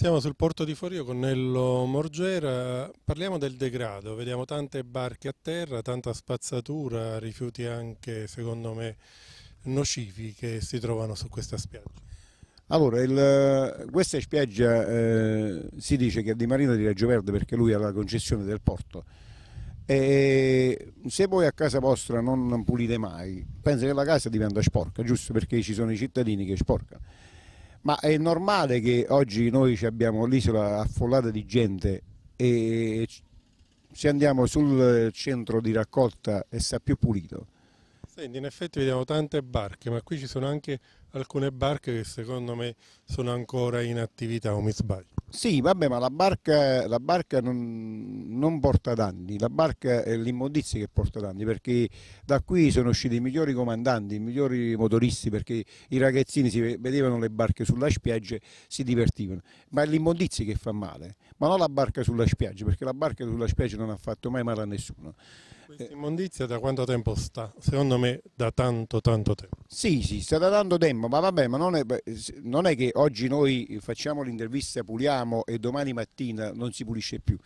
Siamo sul porto di Forio con Nello Morgera, parliamo del degrado, vediamo tante barche a terra, tanta spazzatura, rifiuti anche secondo me nocivi che si trovano su questa spiaggia. Allora, il, questa spiaggia eh, si dice che è di Marina di Reggio Verde perché lui ha la concessione del porto e se voi a casa vostra non pulite mai, pensa che la casa diventa sporca, giusto perché ci sono i cittadini che sporcano ma è normale che oggi noi abbiamo l'isola affollata di gente e se andiamo sul centro di raccolta e sta più pulito? Senti, in effetti vediamo tante barche, ma qui ci sono anche alcune barche che secondo me sono ancora in attività o mi sbaglio. Sì, vabbè, ma la barca, la barca non, non, porta danni, la barca è l'immondizia che porta danni, perché da qui sono usciti i migliori comandanti, i migliori motoristi, perché i ragazzini si vedevano le barche sulla spiaggia e si divertivano, ma è l'immondizia che fa male, ma non la barca sulla spiaggia, perché la barca sulla spiaggia non ha fatto mai male a nessuno. Questa immondizia da quanto tempo sta? Secondo me da tanto tanto tempo. Sì, sì, sta da tanto tempo, ma vabbè, ma non è, non è che oggi noi facciamo l'intervista, puliamo e domani mattina non si pulisce più.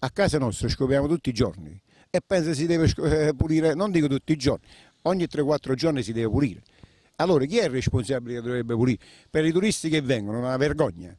A casa nostra scopriamo tutti i giorni e pensa si deve eh, pulire, non dico tutti i giorni, ogni 3-4 giorni si deve pulire. Allora chi è il responsabile che dovrebbe pulire? Per i turisti che vengono, una vergogna.